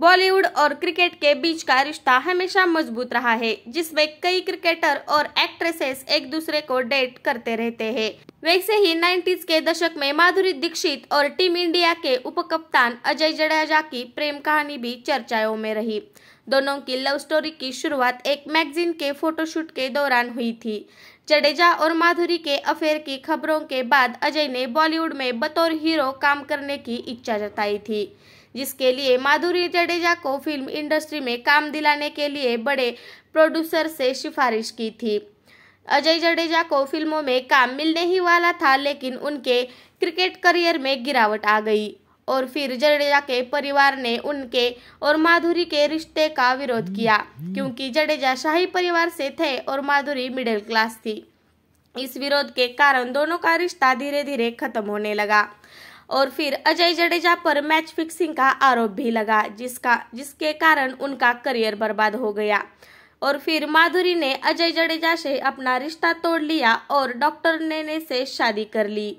बॉलीवुड और क्रिकेट के बीच का रिश्ता हमेशा मजबूत रहा है जिसमें कई क्रिकेटर और एक्ट्रेसेस एक दूसरे को डेट करते रहते हैं वैसे ही 90s के दशक में माधुरी दीक्षित और टीम इंडिया के उपकप्तान अजय जडेजा की प्रेम कहानी भी चर्चाओं में रही दोनों की लव स्टोरी की शुरुआत एक मैगजीन के फोटोशूट के दौरान हुई थी जडेजा और माधुरी के अफेयर की खबरों के बाद अजय ने बॉलीवुड में बतौर हीरो काम करने की इच्छा जताई थी जिसके लिए माधुरी जडेजा को फिल्म इंडस्ट्री में काम दिलाने के लिए बड़े प्रोड्यूसर से सिफारिश की थी अजय जडेजा को फिल्मों में काम मिलने ही वाला था लेकिन उनके क्रिकेट करियर में गिरावट आ गई और फिर जडेजा के परिवार ने उनके और माधुरी के रिश्ते का विरोध किया क्योंकि जडेजा शाही परिवार से थे और माधुरी मिडिल क्लास थी इस विरोध के कारण दोनों का रिश्ता धीरे धीरे खत्म होने लगा और फिर अजय जडेजा पर मैच फिक्सिंग का आरोप भी लगा जिसका जिसके कारण उनका करियर बर्बाद हो गया और फिर माधुरी ने अजय जडेजा से अपना रिश्ता तोड़ लिया और डॉक्टर नेने से शादी कर ली